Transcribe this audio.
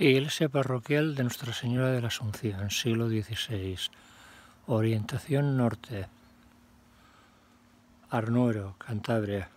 Iglesia parroquial de Nuestra Señora de la Asunción, siglo XVI. Orientación norte. Arnuero, Cantabria.